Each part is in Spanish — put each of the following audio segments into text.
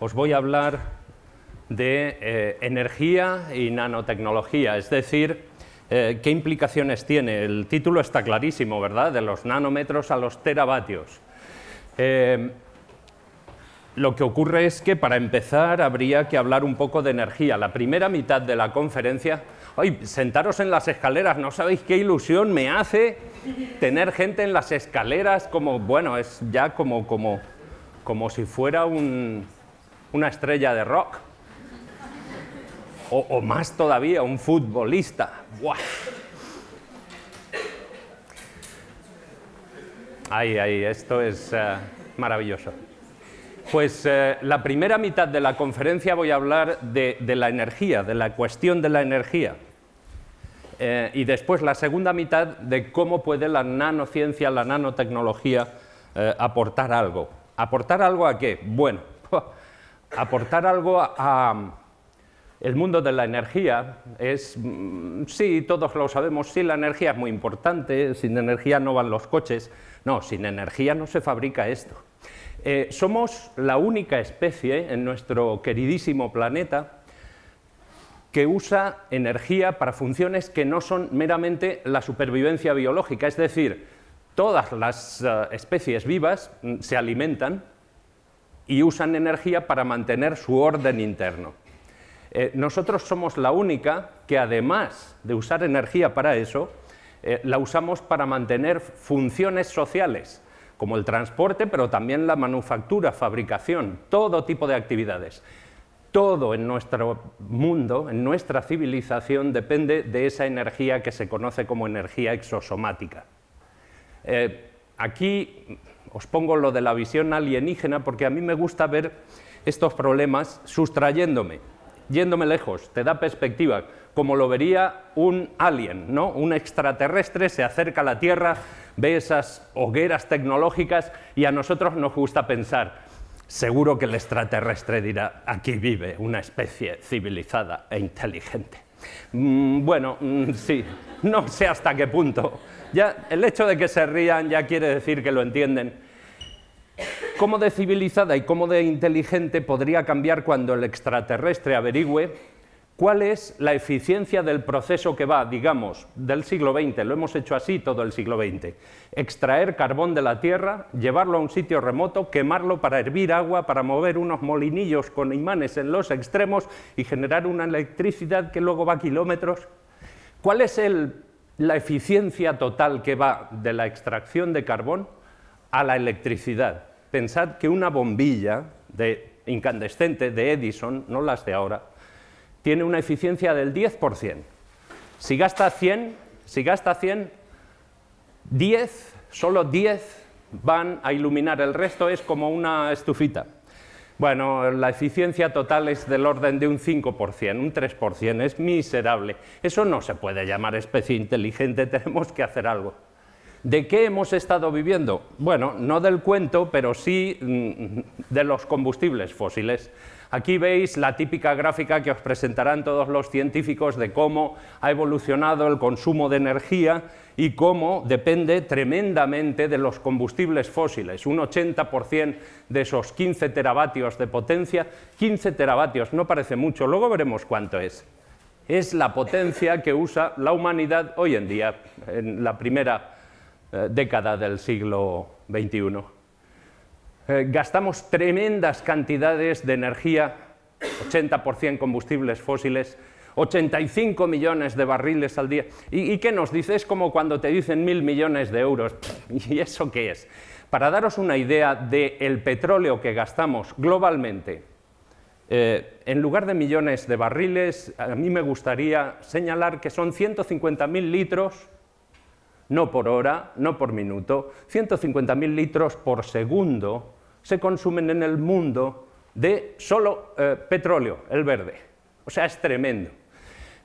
os voy a hablar de eh, energía y nanotecnología, es decir, eh, qué implicaciones tiene. El título está clarísimo, ¿verdad? De los nanómetros a los teravatios. Eh, lo que ocurre es que para empezar habría que hablar un poco de energía. La primera mitad de la conferencia, ¡Ay, sentaros en las escaleras, no sabéis qué ilusión me hace tener gente en las escaleras como, bueno, es ya como, como, como si fuera un, una estrella de rock. O, más todavía, un futbolista. ¡Buah! Ay, ay, esto es eh, maravilloso. Pues eh, la primera mitad de la conferencia voy a hablar de, la energía, de la cuestión de la energía. Eh, y después la segunda mitad de cómo puede la nanociencia, la nanotecnología aportar algo. ¿Aportar algo a qué? Bueno, aportar algo al mundo de la energía es, mm, sí, todos lo sabemos, sí, la energía es muy importante, sin energía no van los coches, no, sin energía no se fabrica esto. Eh, somos la única especie en nuestro queridísimo planeta que usa energía para funciones que no son meramente la supervivencia biológica, es decir, todas las eh, especies vivas mm, se alimentan y usan energía para mantener su orden interno. Eh, nosotros somos la única que además de usar energía para eso, eh, la usamos para mantener funciones sociales, como el transporte, pero también la manufactura, fabricación, todo tipo de actividades. Todo en nuestro mundo, en nuestra civilización, depende de esa energía que se conoce como energía exosomática. Eh, aquí os pongo lo de la visión alienígena porque a mí me gusta ver estos problemas sustrayéndome, yéndome lejos, te da perspectiva, como lo vería un alien, ¿no? Un extraterrestre se acerca a la Tierra, ve esas hogueras tecnológicas y a nosotros nos gusta pensar, seguro que el extraterrestre dirá, aquí vive una especie civilizada e inteligente. Mm, bueno, mm, sí, no sé hasta qué punto. Ya el hecho de que se rían ya quiere decir que lo entienden ¿Cómo de civilizada y cómo de inteligente podría cambiar cuando el extraterrestre averigüe cuál es la eficiencia del proceso que va, digamos, del siglo XX, lo hemos hecho así todo el siglo XX, extraer carbón de la tierra, llevarlo a un sitio remoto, quemarlo para hervir agua, para mover unos molinillos con imanes en los extremos y generar una electricidad que luego va a kilómetros? ¿Cuál es la eficiencia total que va de la extracción de carbón a la electricidad? pensad que una bombilla de incandescente de Edison, no las de ahora, tiene una eficiencia del 10%. Si gasta 100, si gasta 100, 10, solo 10 van a iluminar, el resto es como una estufita. Bueno, la eficiencia total es del orden de un 5%, un 3%, es miserable. Eso no se puede llamar especie inteligente, tenemos que hacer algo. ¿De qué hemos estado viviendo? Bueno, no del cuento, pero sí mm, de los combustibles fósiles. Aquí veis la típica gráfica que os presentarán todos los científicos de cómo ha evolucionado el consumo de energía y cómo depende tremendamente de los combustibles fósiles. Un 80% de esos 15 teravatios de potencia, 15 teravatios, no parece mucho, luego veremos cuánto es. Es la potencia que usa la humanidad hoy en día, en la primera eh, década del siglo XXI. Eh, gastamos tremendas cantidades de energía, 80% combustibles fósiles, 85 millones de barriles al día. ¿Y, qué nos dice? Es como cuando te dicen mil millones de euros. ¿Y eso qué es? Para daros una idea del petróleo que gastamos globalmente, eh, en lugar de millones de barriles, a mí me gustaría señalar que son 150.000 litros no por hora, no por minuto, 150.000 litros por segundo se consumen en el mundo de solo eh, petróleo, el verde. O sea, es tremendo.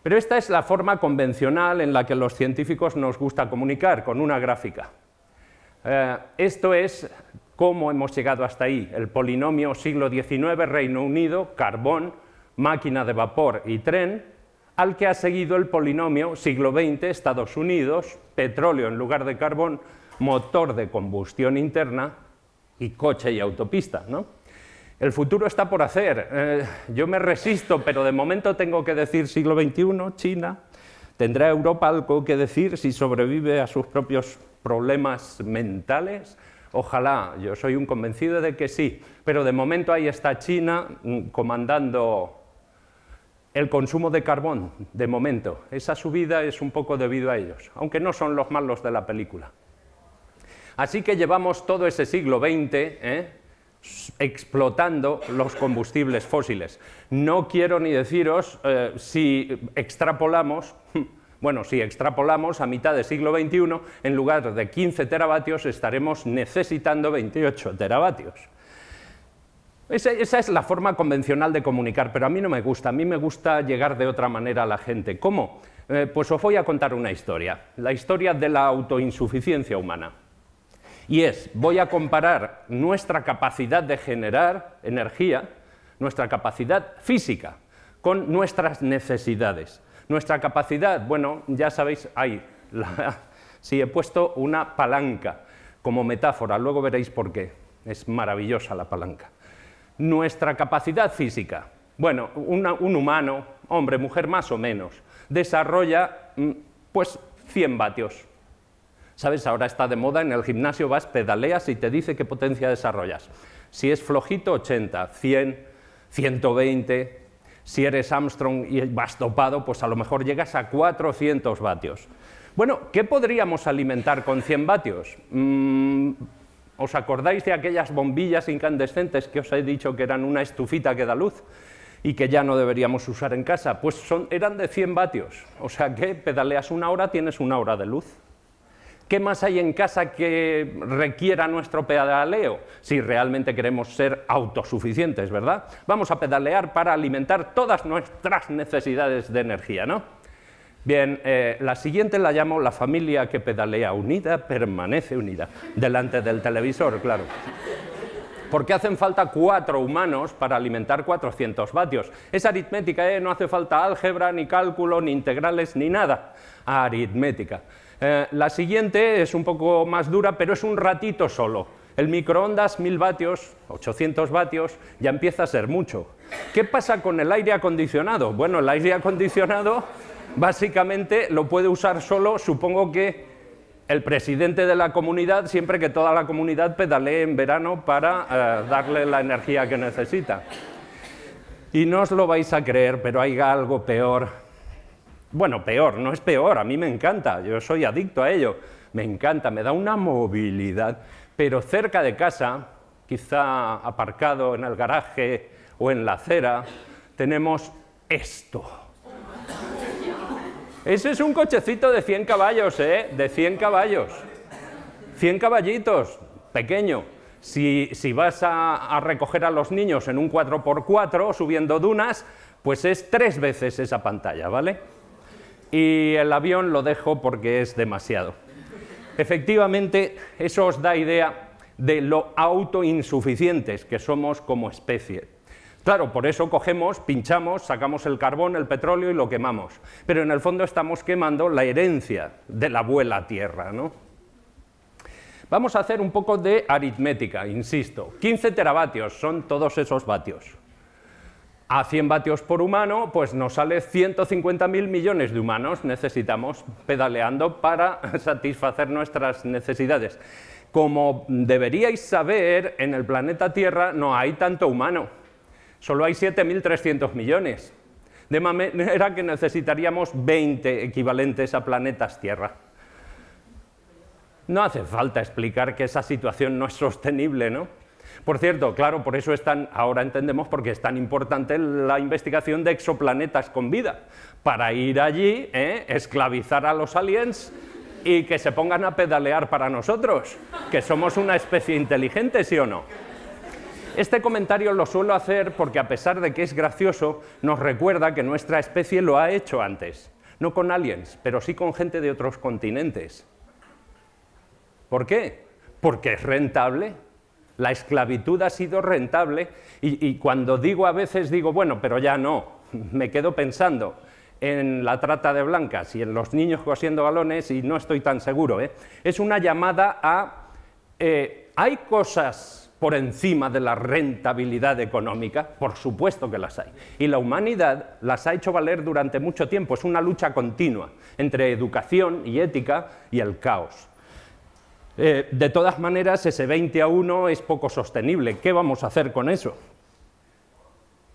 Pero esta es la forma convencional en la que los científicos nos gusta comunicar, con una gráfica. Eh, esto es cómo hemos llegado hasta ahí. El polinomio siglo XIX, Reino Unido, carbón, máquina de vapor y tren, al que ha seguido el polinomio siglo XX Estados Unidos, petróleo en lugar de carbón, motor de combustión interna y coche y autopista. ¿no? El futuro está por hacer. Eh, yo me resisto, pero de momento tengo que decir siglo XXI, China. ¿Tendrá Europa algo que decir si sobrevive a sus propios problemas mentales? Ojalá, yo soy un convencido de que sí, pero de momento ahí está China mm, comandando el consumo de carbón, de momento. Esa subida es un poco debido a ellos, aunque no son los malos de la película. Así que llevamos todo ese siglo XX ¿eh? explotando los combustibles fósiles. No quiero ni deciros eh, si extrapolamos, bueno, si extrapolamos a mitad del siglo XXI, en lugar de 15 teravatios estaremos necesitando 28 teravatios. Esa, es la forma convencional de comunicar, pero a mí no me gusta, a mí me gusta llegar de otra manera a la gente. ¿Cómo? Eh, pues os voy a contar una historia, la historia de la autoinsuficiencia humana. Y es, voy a comparar nuestra capacidad de generar energía, nuestra capacidad física, con nuestras necesidades. Nuestra capacidad, bueno, ya sabéis, hay, si he puesto una palanca como metáfora, luego veréis por qué, es maravillosa la palanca. Nuestra capacidad física. Bueno, un humano, hombre, mujer más o menos, desarrolla mm, pues 100 vatios. ¿Sabes? Ahora está de moda, en el gimnasio vas, pedaleas y te dice qué potencia desarrollas. Si es flojito, 80, 100, 120. Si eres Armstrong y vas topado, pues a lo mejor llegas a 400 vatios. Bueno, ¿qué podríamos alimentar con 100 vatios? Mm, ¿Os acordáis de aquellas bombillas incandescentes que os he dicho que eran una estufita que da luz y que ya no deberíamos usar en casa? Pues eran de 100 vatios, o sea que pedaleas una hora, tienes una hora de luz. ¿Qué más hay en casa que requiera nuestro pedaleo? Si realmente queremos ser autosuficientes, ¿verdad? Vamos a pedalear para alimentar todas nuestras necesidades de energía, ¿no? Bien, eh, la siguiente la llamo la familia que pedalea unida, permanece unida, delante del televisor, claro. Porque hacen falta cuatro humanos para alimentar 400 vatios. Es aritmética, ¿eh? no hace falta álgebra, ni cálculo, ni integrales, ni nada. Aritmética. Eh, la siguiente es un poco más dura, pero es un ratito solo. El microondas 1000 vatios, 800 vatios, ya empieza a ser mucho. ¿Qué pasa con el aire acondicionado? Bueno, el aire acondicionado Básicamente lo puede usar solo, supongo que el presidente de la comunidad, siempre que toda la comunidad pedalee en verano para eh, darle la energía que necesita. Y no os lo vais a creer, pero hay algo peor. Bueno, peor, no es peor, a mí me encanta, yo soy adicto a ello, me encanta, me da una movilidad, pero cerca de casa, quizá aparcado en el garaje o en la acera, tenemos esto. Ese es un cochecito de 100 caballos, ¿eh? De 100 caballos. 100 caballitos, pequeño. Si, vas a, a, recoger a los niños en un 4x4 subiendo dunas, pues es tres veces esa pantalla, ¿vale? Y el avión lo dejo porque es demasiado. Efectivamente, eso os da idea de lo autoinsuficientes que somos como especie. Claro, por eso cogemos, pinchamos, sacamos el carbón, el petróleo y lo quemamos. Pero en el fondo estamos quemando la herencia de la abuela tierra. ¿no? Vamos a hacer un poco de aritmética, insisto. 15 teravatios son todos esos vatios. A 100 vatios por humano, pues nos sale 150.000 millones de humanos necesitamos pedaleando para satisfacer nuestras necesidades. Como deberíais saber, en el planeta Tierra no hay tanto humano Solo hay 7.300 millones. De manera que necesitaríamos 20 equivalentes a planetas Tierra. No hace falta explicar que esa situación no es sostenible, ¿no? Por cierto, claro, por eso están ahora entendemos por qué es tan importante la investigación de exoplanetas con vida, para ir allí, ¿eh? esclavizar a los aliens y que se pongan a pedalear para nosotros, que somos una especie inteligente, ¿sí o no? Este comentario lo suelo hacer porque a pesar de que es gracioso, nos recuerda que nuestra especie lo ha hecho antes. No con aliens, pero sí con gente de otros continentes. ¿Por qué? Porque es rentable. La esclavitud ha sido rentable y, cuando digo a veces digo, bueno, pero ya no, me quedo pensando en la trata de blancas y en los niños cosiendo balones y no estoy tan seguro. ¿eh? Es una llamada a, eh, hay cosas por encima de la rentabilidad económica? Por supuesto que las hay. Y la humanidad las ha hecho valer durante mucho tiempo. Es una lucha continua entre educación y ética y el caos. Eh, de todas maneras, ese 20 a 1 es poco sostenible. ¿Qué vamos a hacer con eso?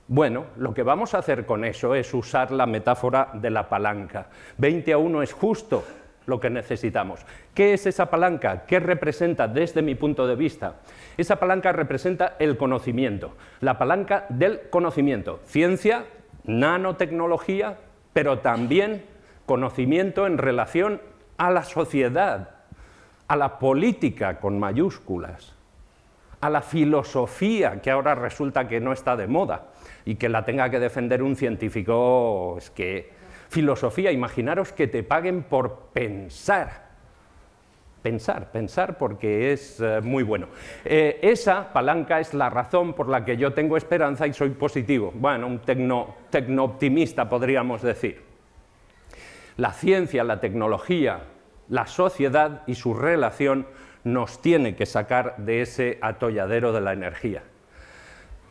Bueno, lo que vamos a hacer con eso es usar la metáfora de la palanca. 20 a 1 es justo, lo que necesitamos. ¿Qué es esa palanca? ¿Qué representa desde mi punto de vista? Esa palanca representa el conocimiento, la palanca del conocimiento, ciencia, nanotecnología, pero también conocimiento en relación a la sociedad, a la política con mayúsculas, a la filosofía, que ahora resulta que no está de moda y que la tenga que defender un científico es que Filosofía, imaginaros que te paguen por pensar. Pensar, pensar porque es eh, muy bueno. Eh, esa palanca es la razón por la que yo tengo esperanza y soy positivo. Bueno, un tecnooptimista podríamos decir. La ciencia, la tecnología, la sociedad y su relación nos tiene que sacar de ese atolladero de la energía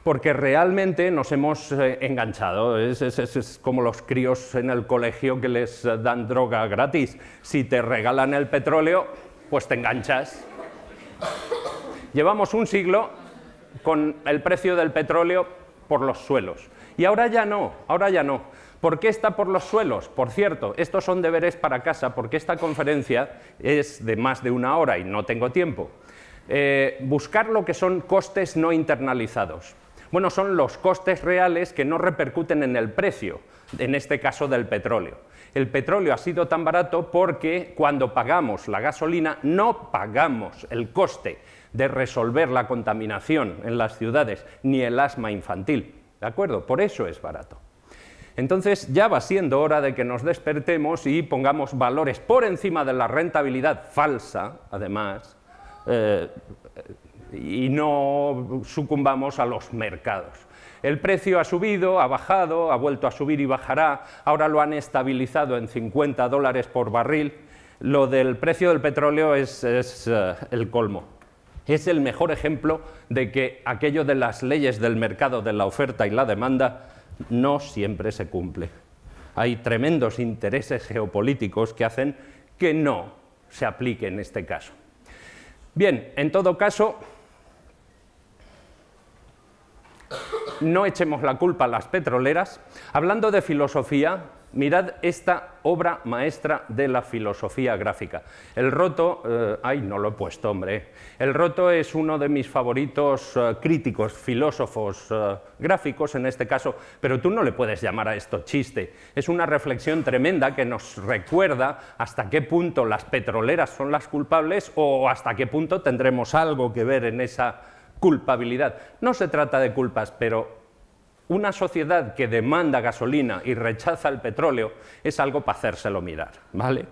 porque realmente nos hemos eh, enganchado. Es, como los críos en el colegio que les dan droga gratis. Si te regalan el petróleo, pues te enganchas. Llevamos un siglo con el precio del petróleo por los suelos. Y ahora ya no, ahora ya no. ¿Por qué está por los suelos? Por cierto, estos son deberes para casa porque esta conferencia es de más de una hora y no tengo tiempo. Eh, buscar lo que son costes no internalizados. Bueno, son los costes reales que no repercuten en el precio, en este caso del petróleo. El petróleo ha sido tan barato porque cuando pagamos la gasolina no pagamos el coste de resolver la contaminación en las ciudades ni el asma infantil. ¿De acuerdo? Por eso es barato. Entonces ya va siendo hora de que nos despertemos y pongamos valores por encima de la rentabilidad falsa, además, eh, y no sucumbamos a los mercados. El precio ha subido, ha bajado, ha vuelto a subir y bajará, ahora lo han estabilizado en 50 dólares por barril. Lo del precio del petróleo es, eh, el colmo. Es el mejor ejemplo de que aquello de las leyes del mercado, de la oferta y la demanda, no siempre se cumple. Hay tremendos intereses geopolíticos que hacen que no se aplique en este caso. Bien, en todo caso, no echemos la culpa a las petroleras. Hablando de filosofía, mirad esta obra maestra de la filosofía gráfica. El roto, eh, ay, no lo he puesto, hombre. El roto es uno de mis favoritos eh, críticos, filósofos eh, gráficos en este caso, pero tú no le puedes llamar a esto chiste. Es una reflexión tremenda que nos recuerda hasta qué punto las petroleras son las culpables o hasta qué punto tendremos algo que ver en esa culpabilidad. No se trata de culpas, pero una sociedad que demanda gasolina y rechaza el petróleo es algo para hacérselo mirar, ¿vale?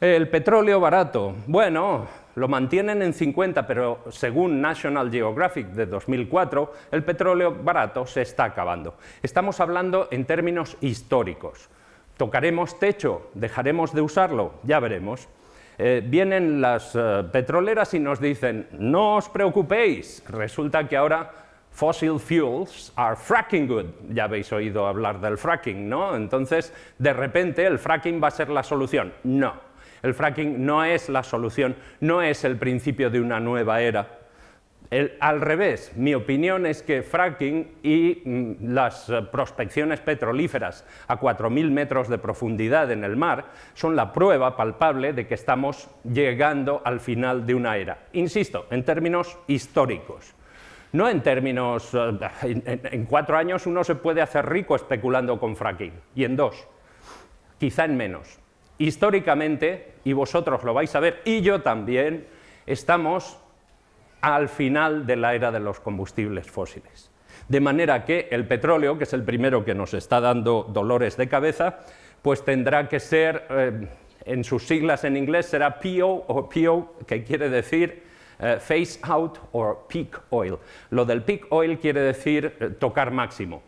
El petróleo barato, bueno, lo mantienen en 50, pero según National Geographic de 2004, el petróleo barato se está acabando. Estamos hablando en términos históricos. ¿Tocaremos techo? ¿Dejaremos de usarlo? Ya veremos. Eh, vienen las eh, petroleras y nos dicen, no os preocupéis, resulta que ahora fossil fuels are fracking good. Ya habéis oído hablar del fracking, ¿no? Entonces, de repente, el fracking va a ser la solución. No, el fracking no es la solución, no es el principio de una nueva era al revés, mi opinión es que fracking y mm, las eh, prospecciones petrolíferas a 4.000 metros de profundidad en el mar son la prueba palpable de que estamos llegando al final de una era. Insisto, en términos históricos. No en términos... Eh, en cuatro años uno se puede hacer rico especulando con fracking, y en dos, quizá en menos. Históricamente, y vosotros lo vais a ver, y yo también, estamos al final de la era de los combustibles fósiles. De manera que el petróleo, que es el primero que nos está dando dolores de cabeza, pues tendrá que ser, eh, en sus siglas en inglés será PO o PO, que quiere decir phase eh, out or peak oil. Lo del peak oil quiere decir eh, tocar máximo.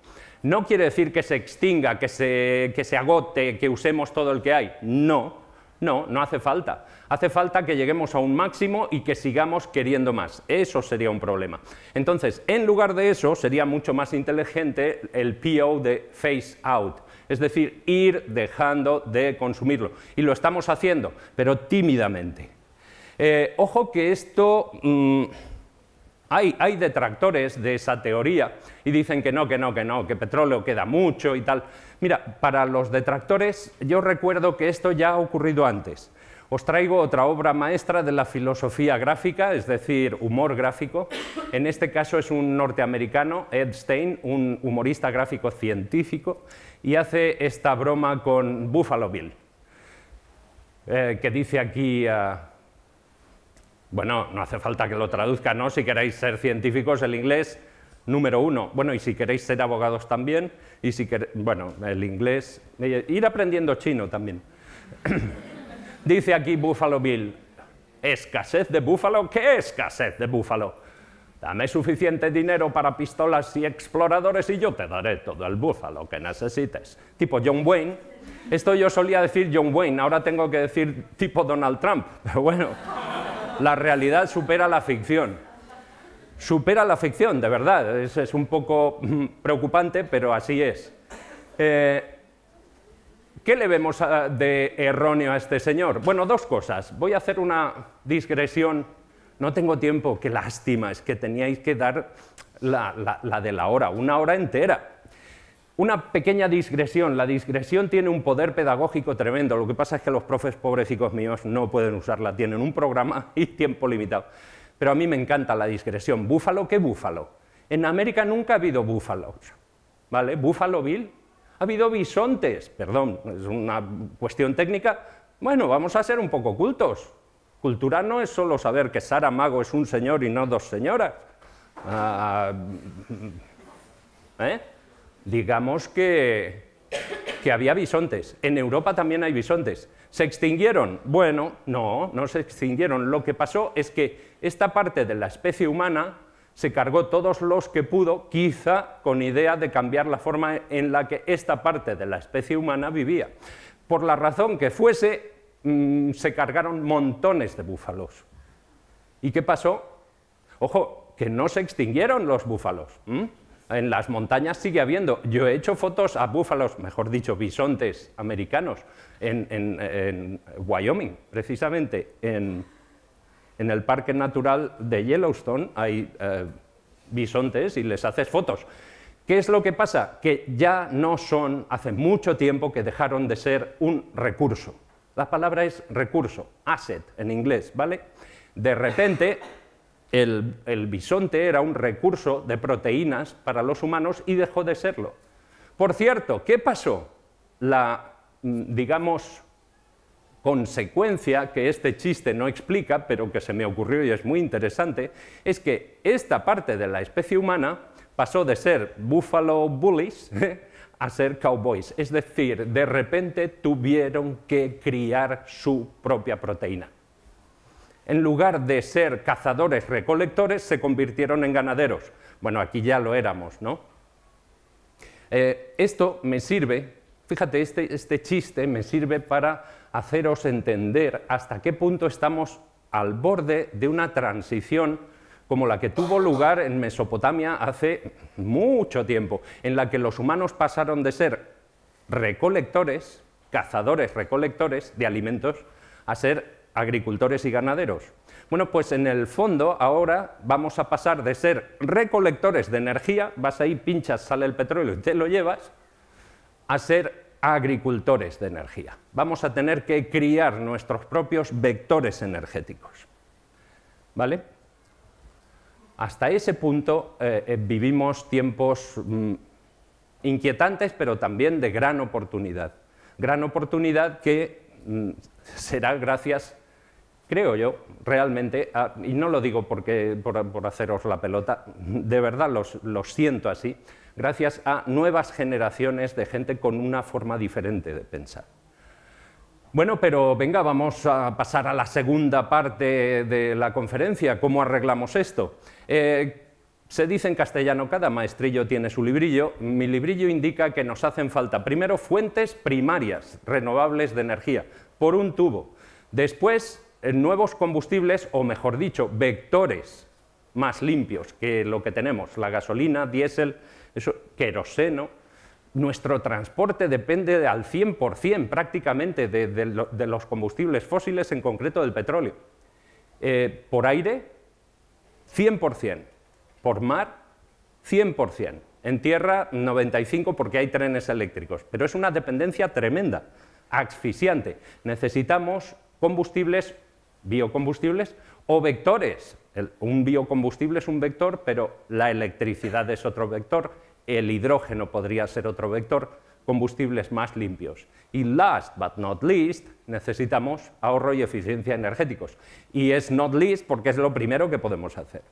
No quiere decir que se extinga, que se, que se agote, que usemos todo el que hay. No, no, no hace falta. Hace falta que lleguemos a un máximo y que sigamos queriendo más. Eso sería un problema. Entonces, en lugar de eso, sería mucho más inteligente el PO de phase out, es decir, ir dejando de consumirlo. Y lo estamos haciendo, pero tímidamente. Eh, ojo que esto... Mm, hay, detractores de esa teoría y dicen que no, que no, que no, que petróleo queda mucho y tal. Mira, para los detractores yo recuerdo que esto ya ha ocurrido antes os traigo otra obra maestra de la filosofía gráfica, es decir, humor gráfico. En este caso es un norteamericano, Ed Stein, un humorista gráfico científico, y hace esta broma con Buffalo Bill, eh, que dice aquí... bueno, no hace falta que lo traduzca, ¿no? Si queréis ser científicos, el inglés número uno. Bueno, y si queréis ser abogados también, y si queréis, bueno, el inglés, eh, ir aprendiendo chino también. Dice aquí Buffalo Bill, escasez de búfalo, ¿qué escasez de búfalo? Dame suficiente dinero para pistolas y exploradores y yo te daré todo el búfalo que necesites. Tipo John Wayne. Esto yo solía decir John Wayne, ahora tengo que decir tipo Donald Trump. Pero bueno, la realidad supera la ficción. Supera la ficción, de verdad. Es, un poco mm, preocupante, pero así es. Eh, ¿Qué le vemos ah, de erróneo a este señor? Bueno, dos cosas. Voy a hacer una digresión. No tengo tiempo, qué lástima, es que teníais que dar la, de la hora, una hora entera. Una pequeña digresión. La digresión tiene un poder pedagógico tremendo. Lo que pasa es que los profes pobrecicos míos no pueden usarla. Tienen un programa y tiempo limitado. Pero a mí me encanta la digresión. Búfalo, ¿qué búfalo? En América nunca ha habido búfalo, ¿Vale? Búfalo Bill ha habido bisontes, perdón, es una cuestión técnica, bueno, vamos a ser un poco cultos. Cultura no es solo saber que Sara Mago es un señor y no dos señoras. Ah, ¿eh? Digamos que, que había bisontes. En Europa también hay bisontes. ¿Se extinguieron? Bueno, no, no se extinguieron. Lo que pasó es que esta parte de la especie humana se cargó todos los que pudo, quizá con idea de cambiar la forma en la que esta parte de la especie humana vivía. Por la razón que fuese, mm, se cargaron montones de búfalos. ¿Y qué pasó? Ojo, que no se extinguieron los búfalos. En las montañas sigue habiendo. Yo he hecho fotos a búfalos, mejor dicho, bisontes americanos, en, en Wyoming, precisamente, en en el Parque Natural de Yellowstone hay eh, bisontes y les haces fotos. ¿Qué es lo que pasa? Que ya no son, hace mucho tiempo que dejaron de ser un recurso. La palabra es recurso, asset en inglés, ¿vale? De repente, el, el bisonte era un recurso de proteínas para los humanos y dejó de serlo. Por cierto, ¿qué pasó? La, mm, digamos, consecuencia que este chiste no explica, pero que se me ocurrió y es muy interesante, es que esta parte de la especie humana pasó de ser buffalo bullies eh, a ser cowboys. Es decir, de repente tuvieron que criar su propia proteína. En lugar de ser cazadores-recolectores, se convirtieron en ganaderos. Bueno, aquí ya lo éramos, ¿no? Eh, esto me sirve, fíjate, este, este chiste me sirve para haceros entender hasta qué punto estamos al borde de una transición como la que tuvo lugar en Mesopotamia hace mucho tiempo, en la que los humanos pasaron de ser recolectores, cazadores recolectores de alimentos, a ser agricultores y ganaderos. Bueno, pues en el fondo ahora vamos a pasar de ser recolectores de energía, vas ahí, pinchas, sale el petróleo y te lo llevas, a ser agricultores de energía. Vamos a tener que criar nuestros propios vectores energéticos. ¿Vale? Hasta ese punto eh, eh, vivimos tiempos mm, inquietantes, pero también de gran oportunidad. Gran oportunidad que mm, será gracias, creo yo, realmente, y no lo digo porque, por, haceros la pelota, de verdad lo siento así, gracias a nuevas generaciones de gente con una forma diferente de pensar. Bueno, pero venga, vamos a pasar a la segunda parte de la conferencia, ¿cómo arreglamos esto? Eh, se dice en castellano, cada maestrillo tiene su librillo, mi librillo indica que nos hacen falta primero fuentes primarias, renovables de energía, por un tubo, después eh, nuevos combustibles, o mejor dicho, vectores más limpios que lo que tenemos, la gasolina, diésel, eso, queroseno. Nuestro transporte depende al 100% prácticamente de, de, los combustibles fósiles, en concreto del petróleo. Eh, por aire, 100%. Por mar, 100%. En tierra, 95% porque hay trenes eléctricos. Pero es una dependencia tremenda, asfixiante. Necesitamos combustibles, biocombustibles o vectores un biocombustible es un vector, pero la electricidad es otro vector, el hidrógeno podría ser otro vector, combustibles más limpios. Y last but not least, necesitamos ahorro y eficiencia energéticos. Y es not least porque es lo primero que podemos hacer.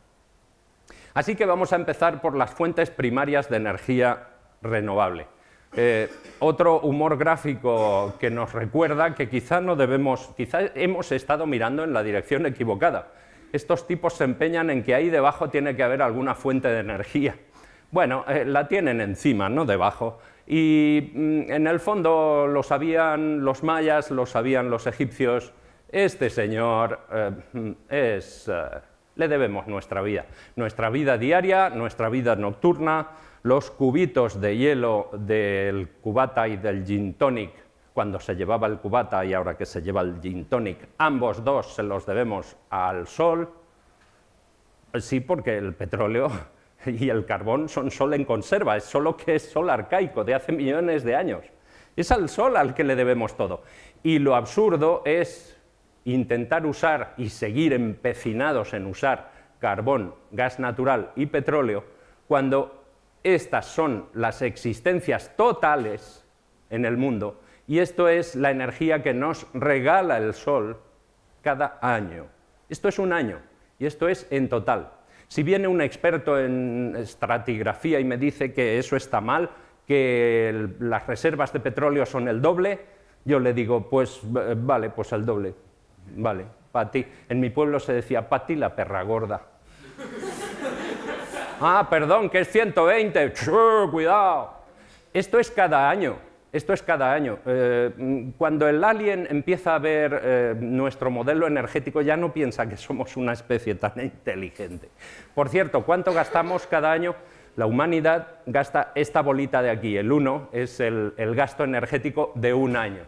Así que vamos a empezar por las fuentes primarias de energía renovable. Eh, otro humor gráfico que nos recuerda que quizá no debemos, quizá hemos estado mirando en la dirección equivocada estos tipos se empeñan en que ahí debajo tiene que haber alguna fuente de energía. Bueno, eh, la tienen encima, no debajo. Y mm, en el fondo lo sabían los mayas, lo sabían los egipcios. Este señor eh, es... Eh, le debemos nuestra vida. Nuestra vida diaria, nuestra vida nocturna, los cubitos de hielo del cubata y del gin tonic cuando se llevaba el cubata y ahora que se lleva el gin tonic. Ambos dos se los debemos al sol. Sí, porque el petróleo y el carbón son sol en conserva, es solo que es sol arcaico de hace millones de años. Es al sol al que le debemos todo. Y lo absurdo es intentar usar y seguir empecinados en usar carbón, gas natural y petróleo cuando estas son las existencias totales en el mundo y esto es la energía que nos regala el Sol cada año. Esto es un año y esto es en total. Si viene un experto en estratigrafía y me dice que eso está mal, que las reservas de petróleo son el doble, yo le digo, pues eh, vale, pues el doble, vale, para En mi pueblo se decía, para la perra gorda. ah, perdón, que es 120, cuidado. Esto es cada año. Esto es cada año. Eh, cuando el alien empieza a ver eh, nuestro modelo energético, ya no piensa que somos una especie tan inteligente. Por cierto, ¿cuánto gastamos cada año? La humanidad gasta esta bolita de aquí, el 1, es el, gasto energético de un año.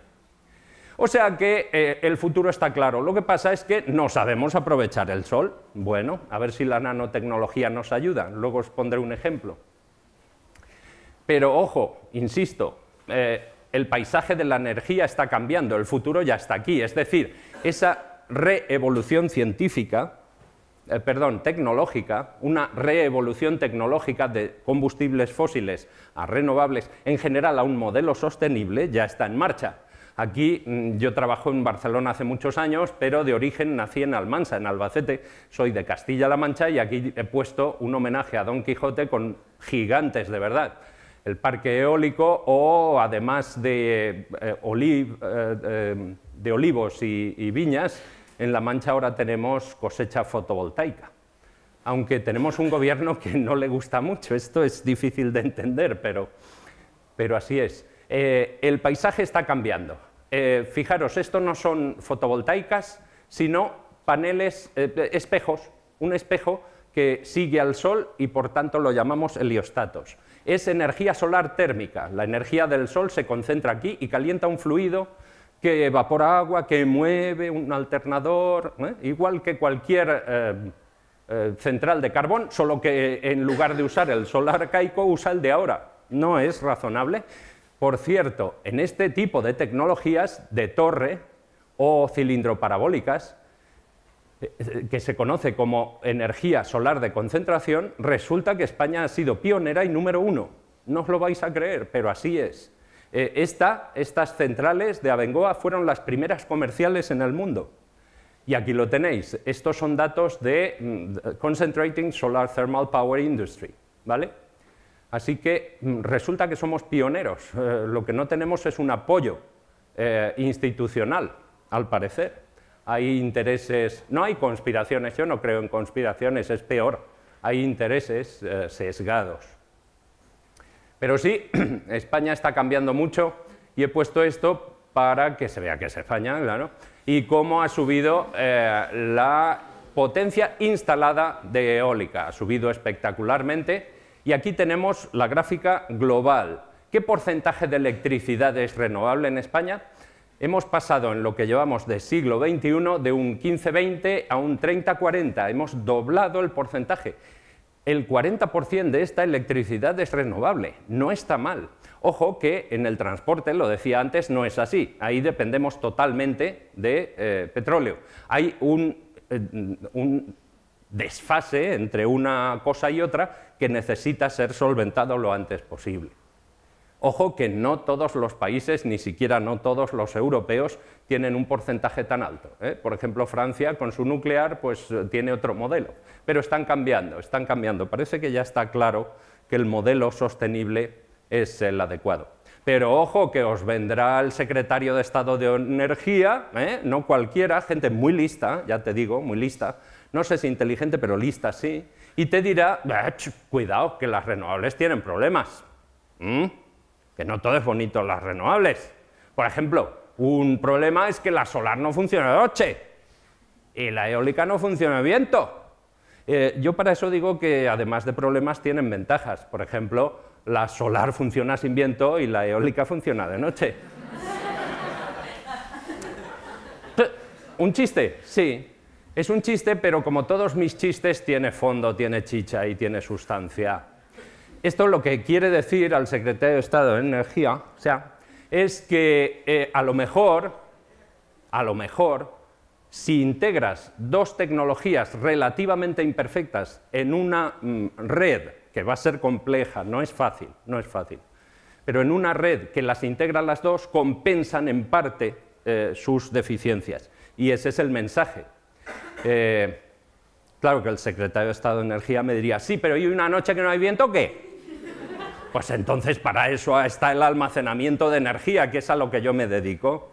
O sea que eh, el futuro está claro. Lo que pasa es que no sabemos aprovechar el sol. Bueno, a ver si la nanotecnología nos ayuda. Luego os pondré un ejemplo. Pero ojo, insisto, eh, el paisaje de la energía está cambiando, el futuro ya está aquí. Es decir, esa reevolución científica, eh, perdón, tecnológica, una reevolución tecnológica de combustibles fósiles a renovables, en general a un modelo sostenible, ya está en marcha. Aquí mm, yo trabajo en Barcelona hace muchos años, pero de origen nací en Almansa, en Albacete. Soy de Castilla-La Mancha y aquí he puesto un homenaje a Don Quijote con gigantes de verdad el parque eólico o además de, eh, eh, eh, olivos y, viñas, en La Mancha ahora tenemos cosecha fotovoltaica. Aunque tenemos un gobierno que no le gusta mucho, esto es difícil de entender, pero, así es. el paisaje está cambiando. fijaros, esto no son fotovoltaicas, sino paneles, espejos, un espejo que sigue al sol y por tanto lo llamamos heliostatos es energía solar térmica. La energía del sol se concentra aquí y calienta un fluido que evapora agua, que mueve un alternador, ¿eh? igual que cualquier eh, eh, central de carbón, solo que en lugar de usar el sol arcaico usa el de ahora. No es razonable. Por cierto, en este tipo de tecnologías de torre o cilindro parabólicas, eh, eh, que se conoce como energía solar de concentración, resulta que España ha sido pionera y número uno. No os lo vais a creer, pero así es. Eh, estas centrales de Abengoa fueron las primeras comerciales en el mundo. Y aquí lo tenéis. Estos son datos de mm, Concentrating Solar Thermal Power Industry. ¿vale? Así que mm, resulta que somos pioneros. lo que no tenemos es un apoyo institucional, al parecer hay intereses, no hay conspiraciones, yo no creo en conspiraciones, es peor, hay intereses eh, sesgados. Pero sí, España está cambiando mucho y he puesto esto para que se vea que es España, claro, y cómo ha subido eh, la potencia instalada de eólica, ha subido espectacularmente y aquí tenemos la gráfica global. ¿Qué porcentaje de electricidad es renovable en España? Hemos pasado en lo que llevamos de siglo XXI de un 15-20 a un 30-40, hemos doblado el porcentaje. El 40% de esta electricidad es renovable, no está mal. Ojo que en el transporte, lo decía antes, no es así. Ahí dependemos totalmente de eh, petróleo. Hay eh, un desfase entre una cosa y otra que necesita ser solventado lo antes posible. Ojo que no todos los países, ni siquiera no todos los europeos, tienen un porcentaje tan alto. ¿eh? Por ejemplo, Francia con su nuclear pues, eh, tiene otro modelo, pero están cambiando, están cambiando. Parece que ya está claro que el modelo sostenible es el adecuado. Pero ojo que os vendrá el secretario de Estado de Energía, ¿eh? no cualquiera, gente muy lista, ya te digo, muy lista, no sé si inteligente, pero lista sí, y te dirá, ah, cuidado, que las renovables tienen problemas. ¿Mm? no todo es bonito las renovables. Por ejemplo, un problema es que la solar no funciona de noche y la eólica no funciona de viento. Eh, yo para eso digo que además de problemas tienen ventajas. Por ejemplo, la solar funciona sin viento y la eólica funciona de noche. ¿Un chiste? Sí. Es un chiste, pero como todos mis chistes, tiene fondo, tiene chicha y tiene sustancia. Esto lo que quiere decir al secretario de Estado de Energía, o sea, es que eh, a lo mejor, a lo mejor, si integras dos tecnologías relativamente imperfectas en una mm, red, que va a ser compleja, no es fácil, no es fácil, pero en una red que las integra las dos, compensan en parte eh, sus deficiencias. Y ese es el mensaje. Eh, claro que el secretario de Estado de Energía me diría, sí, pero ¿y una noche que no hay viento qué? Pues entonces para eso está el almacenamiento de energía, que es a lo que yo me dedico.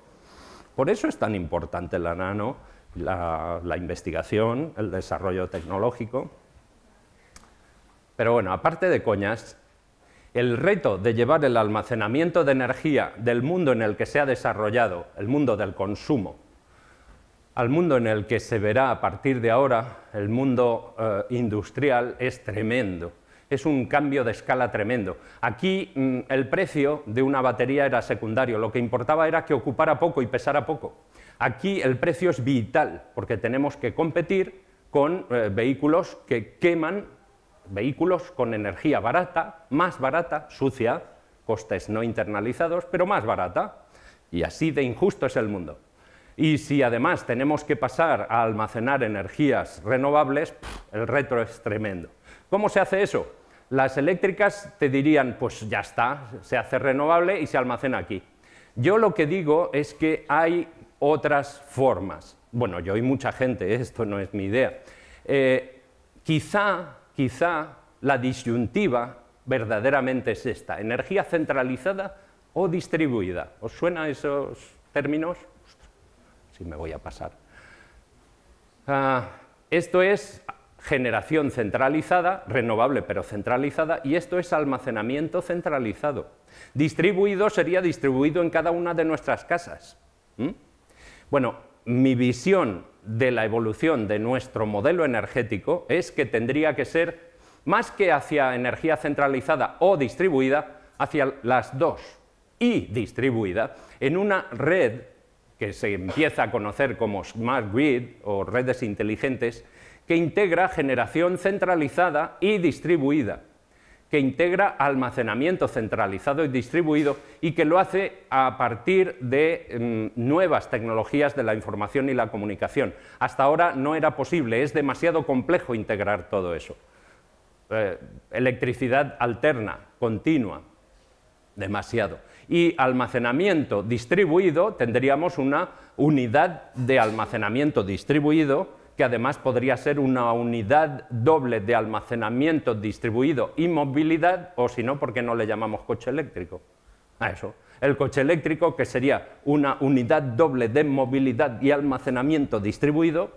Por eso es tan importante la nano, la, investigación, el desarrollo tecnológico. Pero bueno, aparte de coñas, el reto de llevar el almacenamiento de energía del mundo en el que se ha desarrollado, el mundo del consumo, al mundo en el que se verá a partir de ahora, el mundo eh, industrial, es tremendo es un cambio de escala tremendo. Aquí mm, el precio de una batería era secundario, lo que importaba era que ocupara poco y pesara poco. Aquí el precio es vital, porque tenemos que competir con eh, vehículos que queman, vehículos con energía barata, más barata, sucia, costes no internalizados, pero más barata. Y así de injusto es el mundo. Y si además tenemos que pasar a almacenar energías renovables, el retro es tremendo. ¿Cómo se hace eso? Las eléctricas te dirían, pues ya está, se hace renovable y se almacena aquí. Yo lo que digo es que hay otras formas. Bueno, yo y mucha gente, esto no es mi idea. Eh, quizá, quizá la disyuntiva verdaderamente es esta, energía centralizada o distribuida. ¿Os suena esos términos? Si me voy a pasar. Ah, esto es generación centralizada, renovable pero centralizada, y esto es almacenamiento centralizado. Distribuido sería distribuido en cada una de nuestras casas. Bueno, mi visión de la evolución de nuestro modelo energético es que tendría que ser más que hacia energía centralizada o distribuida, hacia las dos y distribuida en una red que se empieza a conocer como Smart Grid o redes inteligentes, que integra generación centralizada y distribuida, que integra almacenamiento centralizado y distribuido y que lo hace a partir de mm, nuevas tecnologías de la información y la comunicación. Hasta ahora no era posible, es demasiado complejo integrar todo eso. Eh, electricidad alterna, continua, demasiado. Y almacenamiento distribuido, tendríamos una unidad de almacenamiento distribuido que además podría ser una unidad doble de almacenamiento distribuido y movilidad, o si no, ¿por qué no le llamamos coche eléctrico? A eso. El coche eléctrico, que sería una unidad doble de movilidad y almacenamiento distribuido,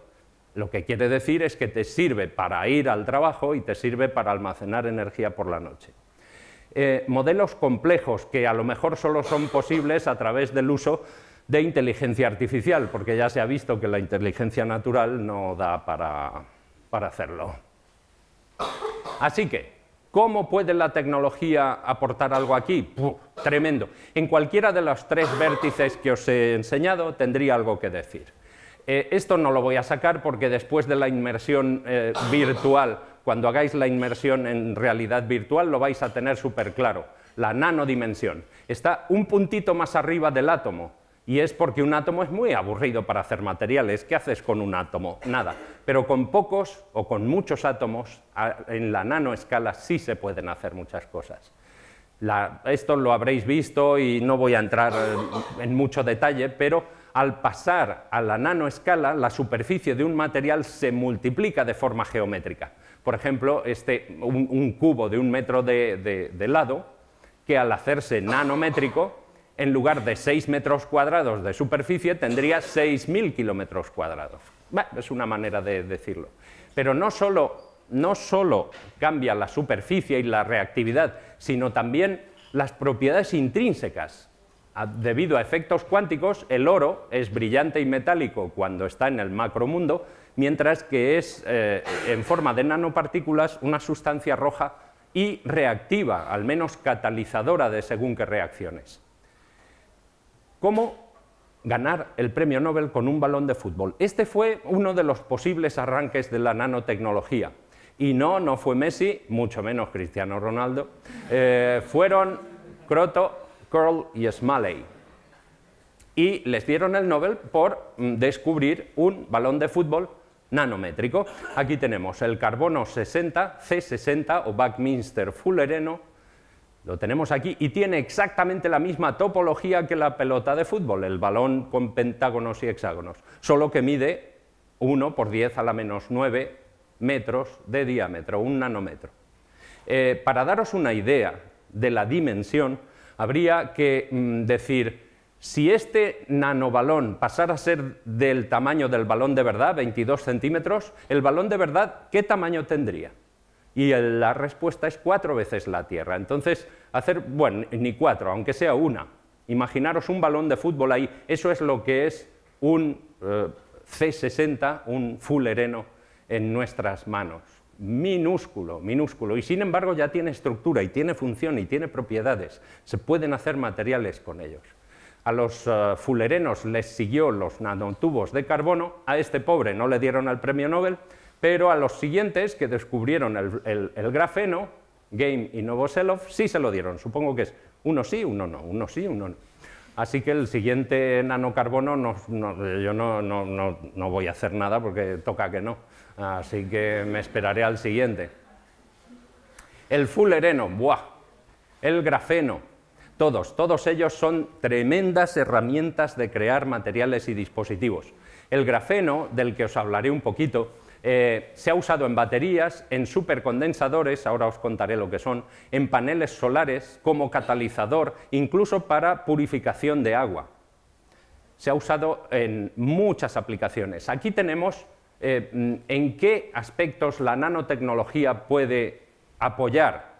lo que quiere decir es que te sirve para ir al trabajo y te sirve para almacenar energía por la noche. Eh, modelos complejos que a lo mejor solo son posibles a través del uso de inteligencia artificial, porque ya se ha visto que la inteligencia natural no da para, para hacerlo. Así que, ¿cómo puede la tecnología aportar algo aquí? tremendo. En cualquiera de los tres vértices que os he enseñado tendría algo que decir. Eh, esto no lo voy a sacar porque después de la inmersión eh, virtual, cuando hagáis la inmersión en realidad virtual, lo vais a tener súper claro. La nanodimensión. Está un puntito más arriba del átomo, y es porque un átomo es muy aburrido para hacer materiales. ¿Qué haces con un átomo? Nada. Pero con pocos o con muchos átomos, en la nanoescala sí se pueden hacer muchas cosas. esto lo habréis visto y no voy a entrar eh, en mucho detalle, pero al pasar a la nanoescala, la superficie de un material se multiplica de forma geométrica. Por ejemplo, este, un, cubo de un metro de lado, que al hacerse nanométrico, en lugar de 6 metros cuadrados de superficie, tendría 6.000 kilómetros cuadrados. es una manera de decirlo. Pero no solo, cambia la superficie y la reactividad, sino también las propiedades intrínsecas. Ah, debido a efectos cuánticos, el oro es brillante y metálico cuando está en el macromundo, mientras que es, eh, en forma de nanopartículas, una sustancia roja y reactiva, al menos catalizadora de según qué reacciones. ¿Cómo ganar el premio Nobel con un balón de fútbol. Este fue uno de los posibles arranques de la nanotecnología. Y no, no fue Messi, mucho menos Cristiano Ronaldo. Eh, fueron Croto, Curl y Smalley. Y les dieron el Nobel por mm, descubrir un balón de fútbol nanométrico. Aquí tenemos el carbono 60, C60 o Buckminster Fullereno, lo tenemos aquí y tiene exactamente la misma topología que la pelota de fútbol, el balón con pentágonos y hexágonos, solo que mide 1 por 10 a la menos 9 metros de diámetro, un nanómetro. Eh, para daros una idea de la dimensión, habría que mm, decir, si este nanobalón pasara a ser del tamaño del balón de verdad, 22 centímetros, el balón de verdad, ¿qué tamaño tendría? y la respuesta es cuatro veces la Tierra. Entonces, hacer, bueno, ni cuatro, aunque sea una. Imaginaros un balón de fútbol ahí, eso es lo que es un eh, C60, un fullereno en nuestras manos. Minúsculo, minúsculo. Y sin embargo ya tiene estructura y tiene función y tiene propiedades. Se pueden hacer materiales con ellos. A los eh, fullerenos les siguió los nanotubos de carbono, a este pobre no le dieron el premio Nobel, pero a los siguientes que descubrieron el, grafeno, Game y Novoselov, sí se lo dieron. Supongo que es uno sí, uno no, uno sí, uno no. Así que el siguiente nanocarbono yo no, voy a hacer nada porque toca que no. Así que me esperaré al siguiente. El fullereno, buah, el grafeno, todos, todos ellos son tremendas herramientas de crear materiales y dispositivos. El grafeno, del que os hablaré un poquito, eh, se ha usado en baterías, en supercondensadores, ahora os contaré lo que son, en paneles solares, como catalizador, incluso para purificación de agua. Se ha usado en muchas aplicaciones. Aquí tenemos eh, mm, en qué aspectos la nanotecnología puede apoyar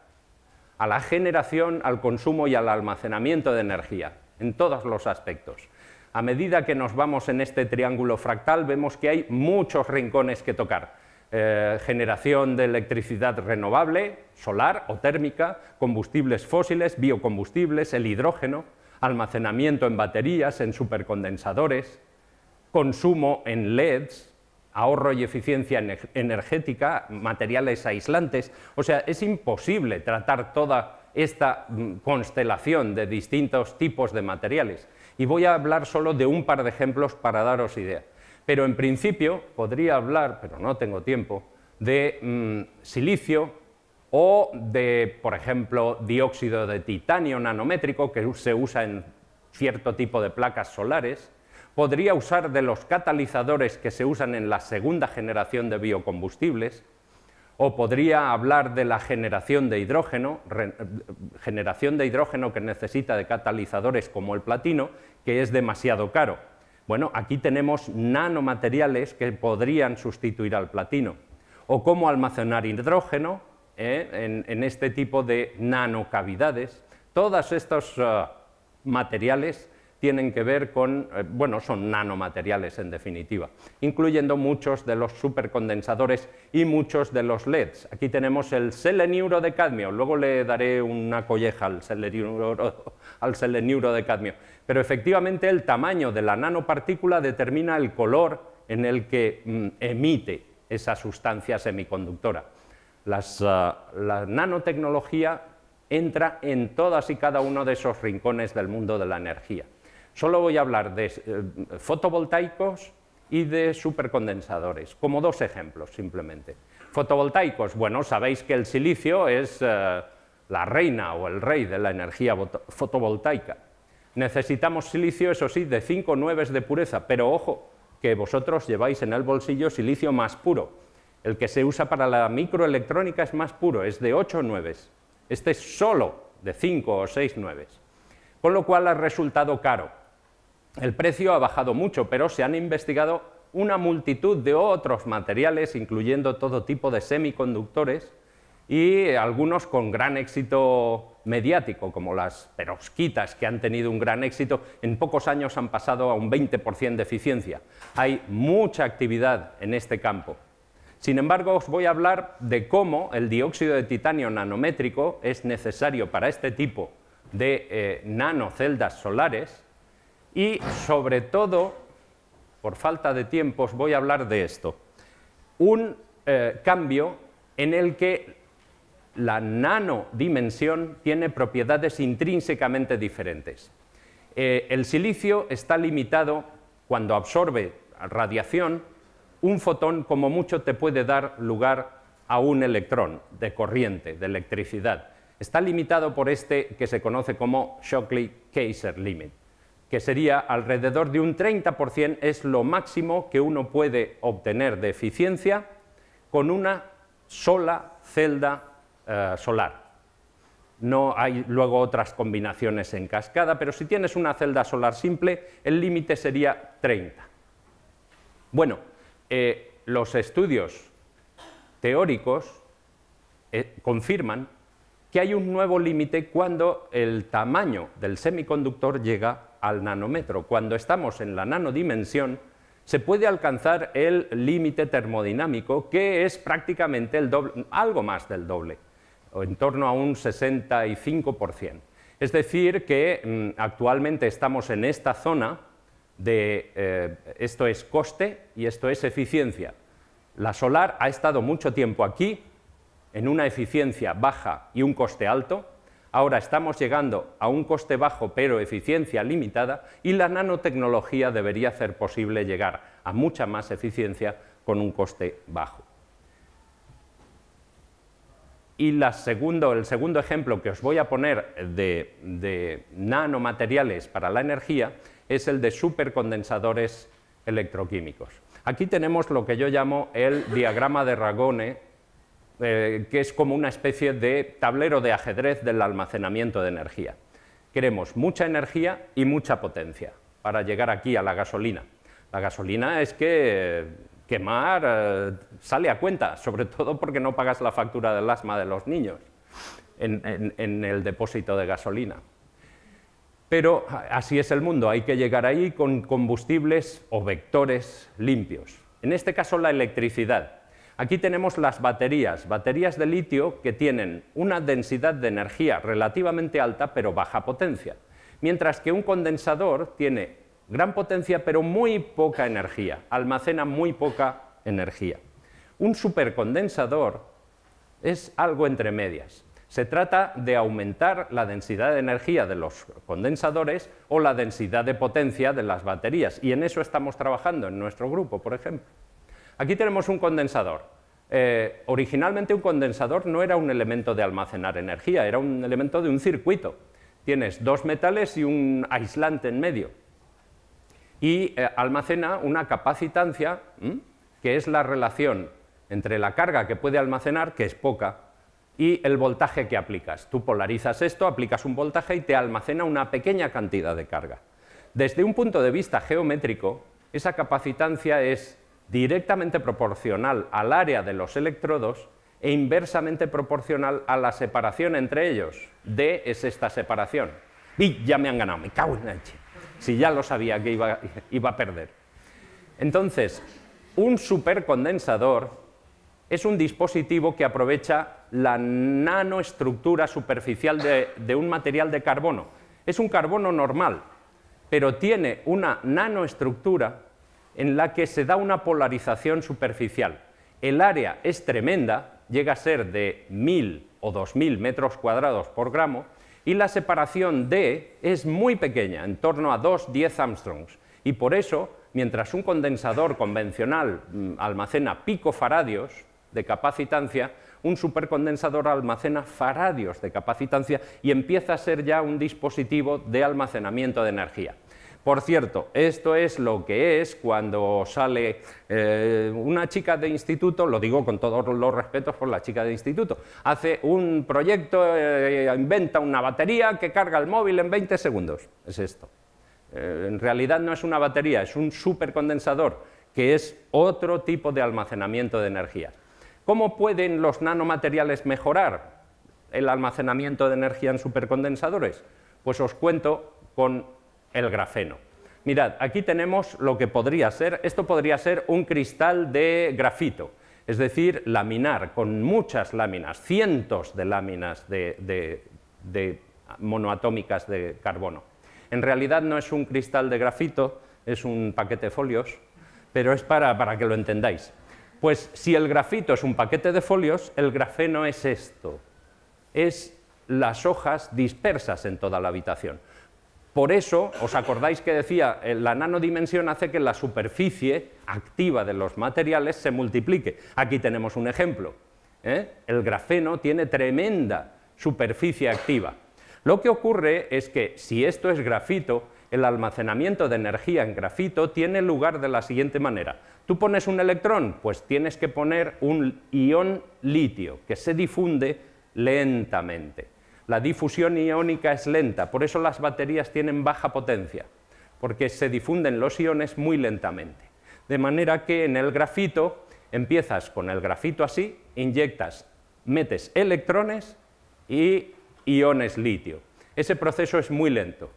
a la generación, al consumo y al almacenamiento de energía, en todos los aspectos. A medida que nos vamos en este triángulo fractal, vemos que hay muchos rincones que tocar. Eh, generación de electricidad renovable, solar o térmica, combustibles fósiles, biocombustibles, el hidrógeno, almacenamiento en baterías, en supercondensadores, consumo en LEDs, ahorro y eficiencia energética, materiales aislantes. O sea, es imposible tratar toda esta mm, constelación de distintos tipos de materiales. Y voy a hablar solo de un par de ejemplos para daros idea. Pero en principio podría hablar, pero no tengo tiempo, de mm, silicio o de, por ejemplo, dióxido de titanio nanométrico que se usa en cierto tipo de placas solares. Podría usar de los catalizadores que se usan en la segunda generación de biocombustibles o podría hablar de la generación de hidrógeno, generación de hidrógeno que necesita de catalizadores como el platino, que es demasiado caro. Bueno, aquí tenemos nanomateriales que podrían sustituir al platino. O cómo almacenar hidrógeno eh, en, este tipo de nanocavidades. Todos estos eh, materiales tienen que ver con, eh, bueno, son nanomateriales en definitiva, incluyendo muchos de los supercondensadores y muchos de los LEDs. Aquí tenemos el seleniuro de cadmio, luego le daré una colleja al seleniuro, de cadmio, pero efectivamente el tamaño de la nanopartícula determina el color en el que mm, emite esa sustancia semiconductora. Ah, la nanotecnología entra en todas y cada uno de esos rincones del mundo de la energía. Solo voy a hablar de eh, fotovoltaicos y de supercondensadores, como dos ejemplos simplemente. Fotovoltaicos, bueno, sabéis que el silicio es eh, la reina o el rey de la energía fotovoltaica. Necesitamos silicio, eso sí, de 5 nueves de pureza, pero ojo, que vosotros lleváis en el bolsillo silicio más puro. El que se usa para la microelectrónica es más puro, es de 8 nueves. Este es solo de 5 o 6 nueves. Con lo cual ha resultado caro. El precio ha bajado mucho, pero se han investigado una multitud de otros materiales, incluyendo todo tipo de semiconductores y algunos con gran éxito mediático, como las perovskitas, que han tenido un gran éxito. En pocos años han pasado a un 20% de eficiencia. Hay mucha actividad en este campo. Sin embargo, os voy a hablar de cómo el dióxido de titanio nanométrico es necesario para este tipo de eh, nanoceldas solares y sobre todo, por falta de tiempo, os voy a hablar de esto. Un eh, cambio en el que la nanodimensión tiene propiedades intrínsecamente diferentes. Eh, el silicio está limitado cuando absorbe radiación, un fotón como mucho te puede dar lugar a un electrón de corriente, de electricidad. Está limitado por este que se conoce como Shockley-Kaiser limit que sería alrededor de un 30%, es lo máximo que uno puede obtener de eficiencia con una sola celda eh, solar. No hay luego otras combinaciones en cascada, pero si tienes una celda solar simple, el límite sería 30. Bueno, eh, los estudios teóricos eh, confirman que hay un nuevo límite cuando el tamaño del semiconductor llega al nanómetro. Cuando estamos en la nanodimensión, se puede alcanzar el límite termodinámico, que es prácticamente el doble, algo más del doble, o en torno a un 65%. Es decir, que mm, actualmente estamos en esta zona de eh, esto es coste y esto es eficiencia. La solar ha estado mucho tiempo aquí, en una eficiencia baja y un coste alto, Ahora estamos llegando a un coste bajo pero eficiencia limitada y la nanotecnología debería hacer posible llegar a mucha más eficiencia con un coste bajo. Y el segundo ejemplo que os voy a poner de nanomateriales para la energía es el de supercondensadores electroquímicos. Aquí tenemos lo que yo llamo el diagrama de Ragone eh, que es como una especie de tablero de ajedrez del almacenamiento de energía. Queremos mucha energía y mucha potencia para llegar aquí a la gasolina. La gasolina es que eh, quemar eh, sale a cuenta, sobre todo porque no pagas la factura del asma de los niños en, en el depósito de gasolina. Pero así es el mundo, hay que llegar ahí con combustibles o vectores limpios. En este caso la electricidad. Aquí tenemos las baterías, baterías de litio que tienen una densidad de energía relativamente alta pero baja potencia, mientras que un condensador tiene gran potencia pero muy poca energía, almacena muy poca energía. Un supercondensador es algo entre medias. Se trata de aumentar la densidad de energía de los condensadores o la densidad de potencia de las baterías y en eso estamos trabajando en nuestro grupo, por ejemplo. Aquí tenemos un condensador. Eh, originalmente un condensador no era un elemento de almacenar energía, era un elemento de un circuito. Tienes dos metales y un aislante en medio. Y eh, almacena una capacitancia, que es la relación entre la carga que puede almacenar, que es poca, y el voltaje que aplicas. Tú polarizas esto, aplicas un voltaje y te almacena una pequeña cantidad de carga. Desde un punto de vista geométrico, esa capacitancia es directamente proporcional al área de los electrodos e inversamente proporcional a la separación entre ellos. D es esta separación. Y ya me han ganado, me cago en la Si ya lo sabía que iba, a perder. Entonces, un supercondensador es un dispositivo que aprovecha la nanoestructura superficial de un material de carbono. Es un carbono normal, pero tiene una nanoestructura en la que se da una polarización superficial. El área es tremenda, llega a ser de 1.000 o 2.000 metros cuadrados por gramo, y la separación D es muy pequeña, en torno a 2-10 Armstrongs. Y por eso, mientras un condensador convencional mm, almacena pico picofaradios de capacitancia, un supercondensador almacena faradios de capacitancia y empieza a ser ya un dispositivo de almacenamiento de energía. Por cierto, esto es lo que es cuando sale eh, una chica de instituto, lo digo con todos los respetos por la chica de instituto, hace un proyecto, eh, inventa una batería que carga el móvil en 20 segundos. Es esto. Eh, en realidad no es una batería, es un supercondensador, que es otro tipo de almacenamiento de energía. ¿Cómo pueden los nanomateriales mejorar el almacenamiento de energía en supercondensadores? Pues os cuento con el grafeno. Mirad, aquí tenemos lo que podría ser, esto podría ser un cristal de grafito, es decir, laminar, con muchas láminas, cientos de láminas de, de, de monoatómicas de carbono. En realidad no es un cristal de grafito, es un paquete de folios, pero es para que lo entendáis. Pues si el grafito es un paquete de folios, el grafeno es esto, es las hojas dispersas en toda la habitación. Por eso, os acordáis que decía, eh, la nanodimensión hace que la superficie activa de los materiales se multiplique. Aquí tenemos un ejemplo. ¿eh? El grafeno tiene tremenda superficie activa. Lo que ocurre es que si esto es grafito, el almacenamiento de energía en grafito tiene lugar de la siguiente manera. Tú pones un electrón, pues tienes que poner un ion litio que se difunde lentamente. La difusión iónica es lenta, por eso las baterías tienen baja potencia, porque se difunden los iones muy lentamente. De manera que en el grafito empiezas con el grafito así, inyectas, metes electrones y iones litio. Ese proceso es muy lento.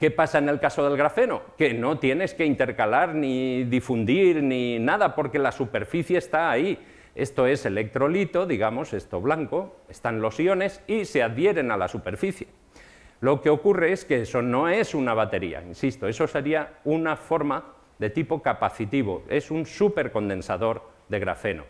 ¿Qué pasa en el caso del grafeno? Que no tienes que intercalar ni difundir ni nada porque la superficie está ahí esto es electrolito, digamos, esto blanco, están los iones y se adhieren a la superficie. Lo que ocurre es que eso no es una batería, insisto, eso sería una forma de tipo capacitivo, es un supercondensador de grafeno.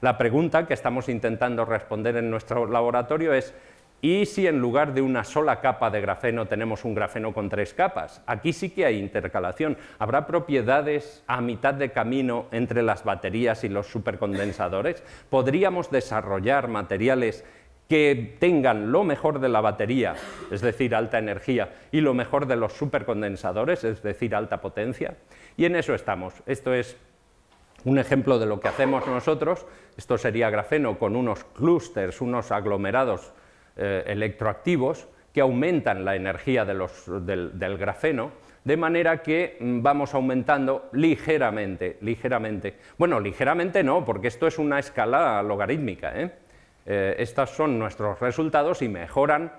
La pregunta que estamos intentando responder en nuestro laboratorio es y si en lugar de una sola capa de grafeno tenemos un grafeno con tres capas. Aquí sí que hay intercalación. ¿Habrá propiedades a mitad de camino entre las baterías y los supercondensadores? ¿Podríamos desarrollar materiales que tengan lo mejor de la batería, es decir, alta energía, y lo mejor de los supercondensadores, es decir, alta potencia? Y en eso estamos. Esto es un ejemplo de lo que hacemos nosotros. Esto sería grafeno con unos clústeres, unos aglomerados eh, electroactivos que aumentan la energía del, grafeno, de manera que mm, vamos aumentando ligeramente, ligeramente. Bueno, ligeramente no, porque esto es una escala logarítmica. ¿eh? Eh, estos son nuestros resultados y mejoran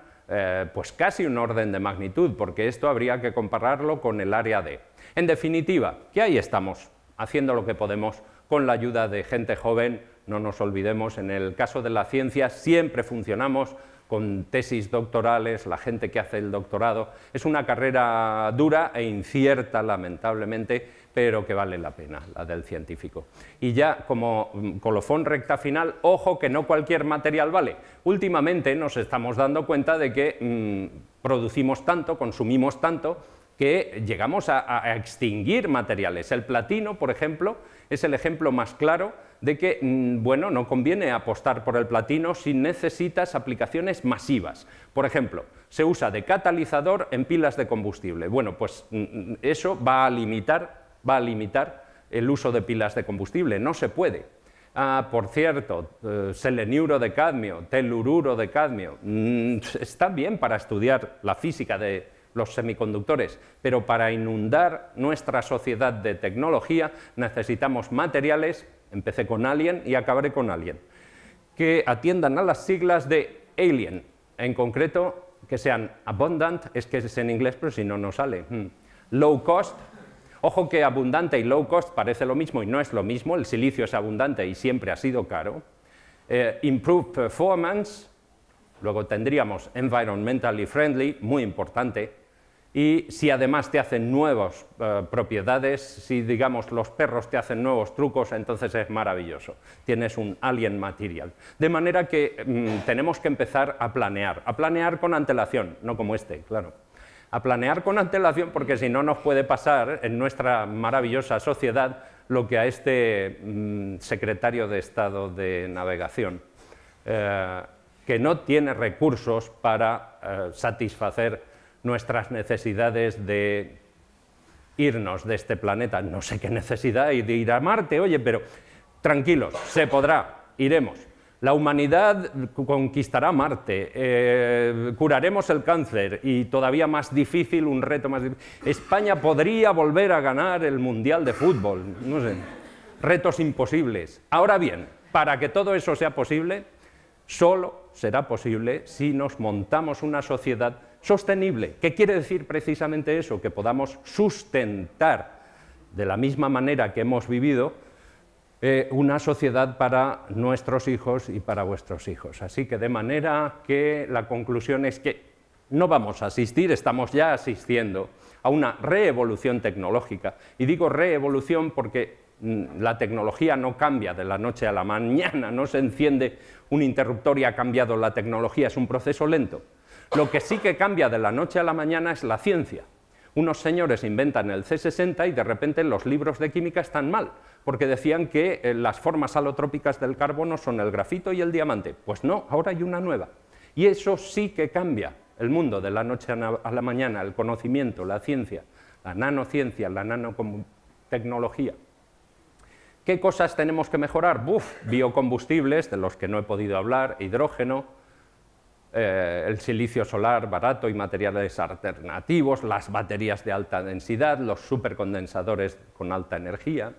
pues casi un orden de magnitud, porque esto habría que compararlo con el área D. En definitiva, que ahí estamos, haciendo lo que podemos con la ayuda de gente joven, no nos olvidemos, en el caso de la ciencia siempre funcionamos con tesis doctorales, la gente que hace el doctorado. Es una carrera dura e incierta, lamentablemente, pero que vale la pena, la del científico. Y ya como mm, colofón recta final, ojo que no cualquier material vale. Últimamente nos estamos dando cuenta de que mm, producimos tanto, consumimos tanto, que llegamos a extinguir materiales. El platino, por ejemplo, es el ejemplo más claro de que, mm, bueno, no conviene apostar por el platino si necesitas aplicaciones masivas. Por ejemplo, se usa de catalizador en pilas de combustible. Bueno, pues mm, mm, eso va a limitar, el uso de pilas de combustible. No se puede. Ah, por cierto, eh, seleniuro de cadmio, telururo de cadmio, están está bien para estudiar la física de los semiconductores, pero para inundar nuestra sociedad de tecnología necesitamos materiales Empecé con Alien y acabaré con Alien. Que atiendan a las siglas de Alien, en concreto que sean abundant, es que es en inglés, pero si no, no sale. Hmm. Low cost, ojo que abundante y low cost parece lo mismo y no es lo mismo, el silicio es abundante y siempre ha sido caro. Eh, improved performance, luego tendríamos environmentally friendly, muy importante, y si además te hacen nuevas eh, propiedades, si digamos los perros te hacen nuevos trucos, entonces es maravilloso, tienes un alien material. De manera que mm, tenemos que empezar a planear, a planear con antelación, no como este, claro. A planear con antelación porque si no nos puede pasar en nuestra maravillosa sociedad lo que a este mm, secretario de Estado de Navegación, eh, que no tiene recursos para eh, satisfacer nuestras necesidades de irnos de este planeta. No sé qué necesidad hay de ir a Marte, oye, pero tranquilos, se podrá, iremos. La humanidad conquistará Marte, eh, curaremos el cáncer y todavía más difícil, un reto más difícil. España podría volver a ganar el Mundial de Fútbol, no sé, retos imposibles. Ahora bien, para que todo eso sea posible, solo será posible si nos montamos una sociedad sostenible. ¿Qué quiere decir precisamente eso? Que podamos sustentar de la misma manera que hemos vivido eh, una sociedad para nuestros hijos y para vuestros hijos. Así que de manera que la conclusión es que no vamos a asistir, estamos ya asistiendo a una reevolución tecnológica. Y digo reevolución porque mm, la tecnología no cambia de la noche a la mañana, no se enciende un interruptor y ha cambiado la tecnología, es un proceso lento. Lo que sí que cambia de la noche a la mañana es la ciencia. Unos señores inventan el C60 y de repente los libros de química están mal, porque decían que eh, las formas alotrópicas del carbono son el grafito y el diamante. Pues no, ahora hay una nueva. Y eso sí que cambia el mundo de la noche a la mañana, el conocimiento, la ciencia, la nanociencia, la nanotecnología. ¿Qué cosas tenemos que mejorar? Buf, biocombustibles, de los que no he podido hablar, hidrógeno, eh, el silicio solar barato y materiales alternativos, las baterías de alta densidad, los supercondensadores con alta energía,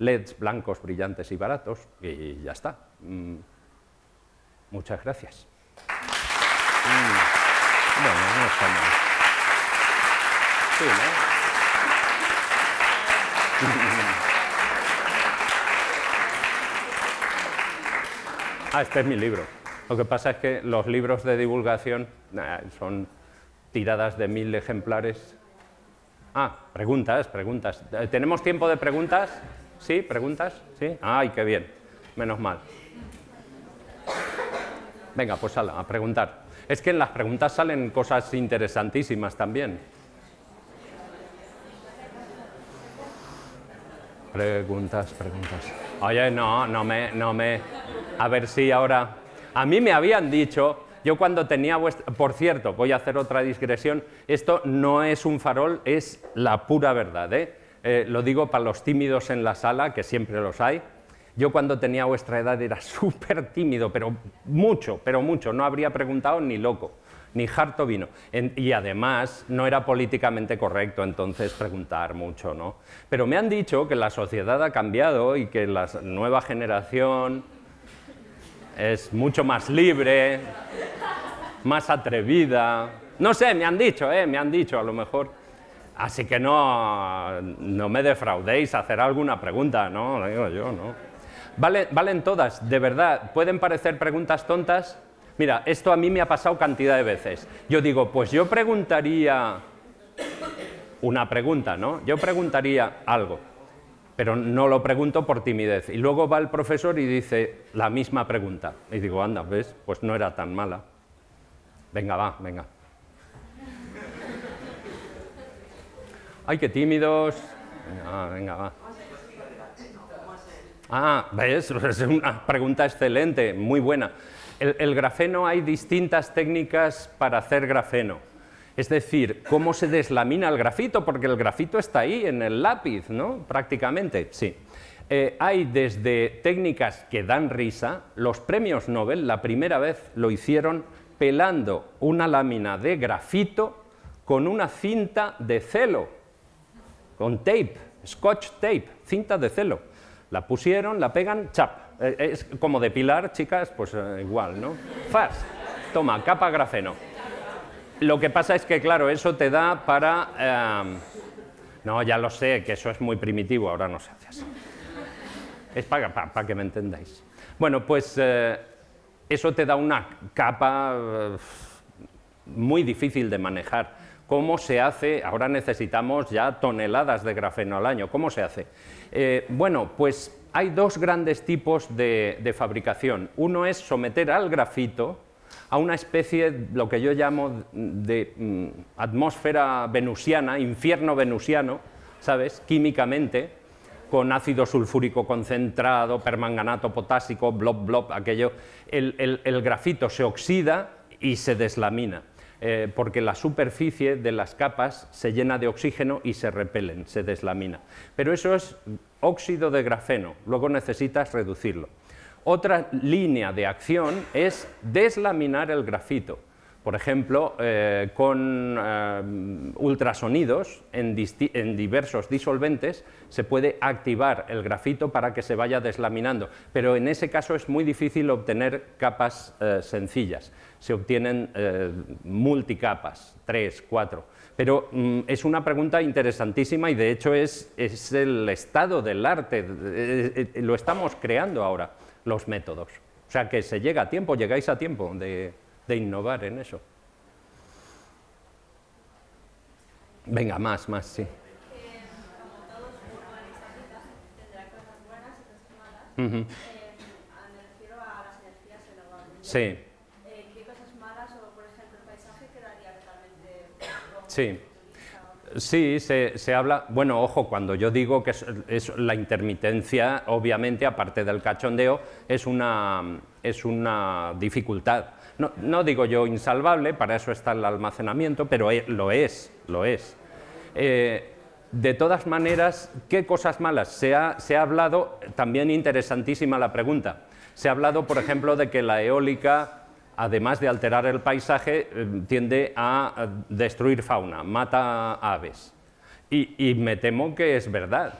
LEDs blancos, brillantes y baratos, y ya está. Mm. Muchas gracias. Mm. Bueno, ah, este es mi libro. Lo que pasa es que los libros de divulgación son tiradas de mil ejemplares. Ah, preguntas, preguntas. Eh, ¿Tenemos tiempo de preguntas? ¿Sí? ¿Preguntas? ¿Sí? ¡Ay, qué bien! Menos mal. Venga, pues a preguntar. Es que en las preguntas salen cosas interesantísimas también. Preguntas, preguntas. Oye, no, no me, no me... A ver si ahora... A mí me habían dicho, yo cuando tenía vuestra... Por cierto, voy a hacer otra digresión, esto no es un farol, es la pura verdad. ¿eh? Eh, lo digo para los tímidos en la sala, que siempre los hay. Yo cuando tenía vuestra edad era súper tímido, pero mucho, pero mucho. No habría preguntado ni loco, ni harto vino. y además no era políticamente correcto entonces preguntar mucho, ¿no? Pero me han dicho que la sociedad ha cambiado y que la nueva generación es mucho más libre, más atrevida. No sé, me han dicho, eh, me han dicho a lo mejor. Así que no, no me defraudéis hacer alguna pregunta, no, digo yo, no. valen todas, de verdad, pueden parecer preguntas tontas. Mira, esto a mí me ha pasado cantidad de veces. Yo digo, pues yo preguntaría una pregunta, ¿no? Yo preguntaría algo pero no lo pregunto por timidez. Y luego va el profesor y dice la misma pregunta. Y digo, anda, ¿ves? Pues no era tan mala. Venga, va, venga. Ay, qué tímidos. Venga, venga, va. Ah, ¿ves? Es una pregunta excelente, muy buena. el grafeno, hay distintas técnicas para hacer grafeno. Es decir, cómo se deslamina el grafito, porque el grafito está ahí, en el lápiz, ¿no? Prácticamente, sí. Eh, hay desde técnicas que dan risa, los premios Nobel la primera vez lo hicieron pelando una lámina de grafito con una cinta de celo, con tape, scotch tape, cinta de celo. La pusieron, la pegan, chap. Eh, es como depilar, chicas, pues eh, igual, ¿no? Fast, toma, capa grafeno. Lo que pasa es que, claro, eso te da para... Eh, no, ya lo sé, que eso es muy primitivo, ahora no se hace así. Es para, que me entendáis. Bueno, pues eh, eso te da una capa eh, muy difícil de manejar. ¿Cómo se hace? Ahora necesitamos ya toneladas de grafeno al año. ¿Cómo se hace? bueno, pues hay dos grandes tipos de fabricación. Uno es someter al grafito, a una especie, lo que yo llamo de mm, atmósfera venusiana, infierno venusiano, ¿sabes? Químicamente, con ácido sulfúrico concentrado, permanganato potásico, blob, blob, aquello. El, grafito se oxida y se deslamina, eh, porque la superficie de las capas se llena de oxígeno y se repelen, se deslamina. Pero eso es óxido de grafeno, luego necesitas reducirlo. Otra línea de acción es deslaminar el grafito, por ejemplo, eh, con eh, ultrasonidos en, diversos disolventes se puede activar el grafito para que se vaya deslaminando, pero en ese caso es muy difícil obtener capas eh, sencillas, se obtienen multicapas, tres, cuatro. Pero mm, es una pregunta interesantísima y de hecho es, es el estado del arte, lo estamos creando ahora los métodos. O sea que se llega a tiempo, llegáis a tiempo de, innovar en eso. Venga, más, más, sí. Eh, como todos, tendrá buenas Uh -huh. eh, me refiero a las energías elevadas. Sí. ¿Qué cosas malas o, por ejemplo, el paisaje quedaría totalmente... Sí. Sí, se, habla, bueno, ojo, cuando yo digo que es, la intermitencia, obviamente, aparte del cachondeo, es una, es una dificultad. No, digo yo insalvable, para eso está el almacenamiento, pero e, lo es, lo es. Eh, de todas maneras, ¿qué cosas malas? Se se ha hablado, también interesantísima la pregunta, se ha hablado, por ejemplo, de que la eólica además de alterar el paisaje, eh, tiende a eh, destruir fauna, mata aves. Y, me temo que es verdad.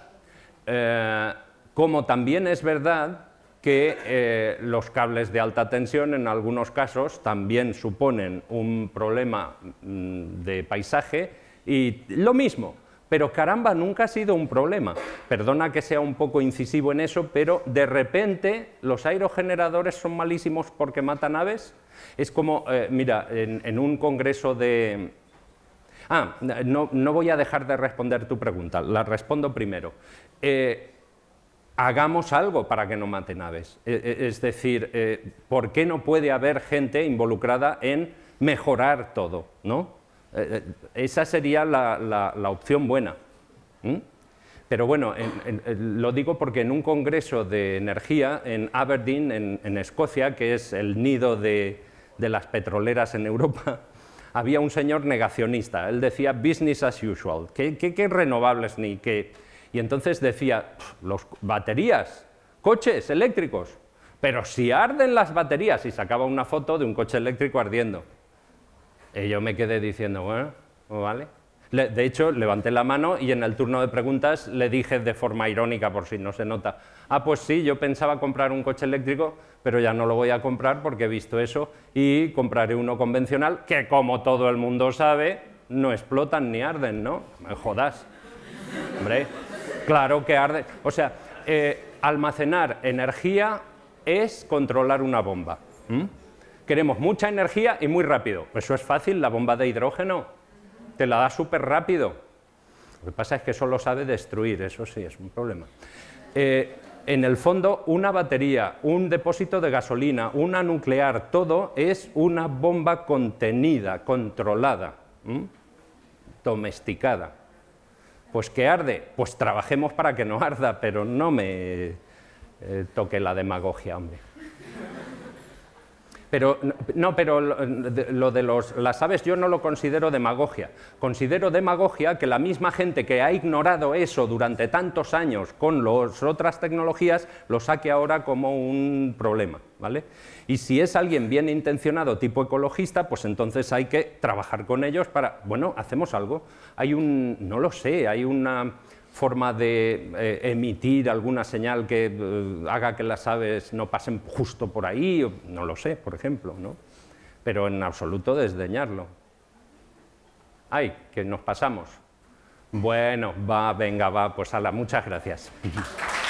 Eh, como también es verdad que los cables de alta tensión en algunos casos también suponen un problema mm, de paisaje y lo mismo, pero caramba, nunca ha sido un problema. Perdona que sea un poco incisivo en eso, pero de repente los aerogeneradores son malísimos porque matan aves es como, eh, mira, en, un congreso de... Ah, no, voy a dejar de responder tu pregunta, la respondo primero. Eh, hagamos algo para que no maten aves. E, e, es decir, eh, ¿por qué no puede haber gente involucrada en mejorar todo? ¿no? esa sería la, opción buena. Pero bueno, lo digo porque en un congreso de energía en Aberdeen, en Escocia, que es el nido de, de las petroleras en Europa, había un señor negacionista. Él decía business as usual. ¿Qué, qué, renovables ni qué? Y entonces decía, los baterías, coches eléctricos. Pero si arden las baterías y sacaba una foto de un coche eléctrico ardiendo. yo me quedé diciendo, bueno, pues vale. De hecho, levanté la mano y en el turno de preguntas le dije de forma irónica, por si no se nota, ah, pues sí, yo pensaba comprar un coche eléctrico, pero ya no lo voy a comprar porque he visto eso y compraré uno convencional que, como todo el mundo sabe, no explotan ni arden, ¿no? Me jodas. Hombre, claro que arden. O sea, eh, almacenar energía es controlar una bomba. Queremos mucha energía y muy rápido. Eso es fácil, la bomba de hidrógeno. Te la da súper rápido. Lo que pasa es que solo sabe destruir, eso sí, es un problema. Eh, en el fondo una batería, un depósito de gasolina, una nuclear, todo es una bomba contenida, controlada, domesticada. Pues que arde, pues trabajemos para que no arda, pero no me eh, toque la demagogia, hombre. Pero, no, pero lo de los, las aves yo no lo considero demagogia. Considero demagogia que la misma gente que ha ignorado eso durante tantos años con las otras tecnologías lo saque ahora como un problema. ¿vale? Y si es alguien bien intencionado, tipo ecologista, pues entonces hay que trabajar con ellos para, bueno, hacemos algo. Hay un, no lo sé, hay una forma de eh, emitir alguna señal que eh, haga que las aves no pasen justo por ahí, no lo sé, por ejemplo, ¿no? pero en absoluto desdeñarlo. ¡Ay, que nos pasamos! Bueno, va, venga, va, pues ala, muchas gracias.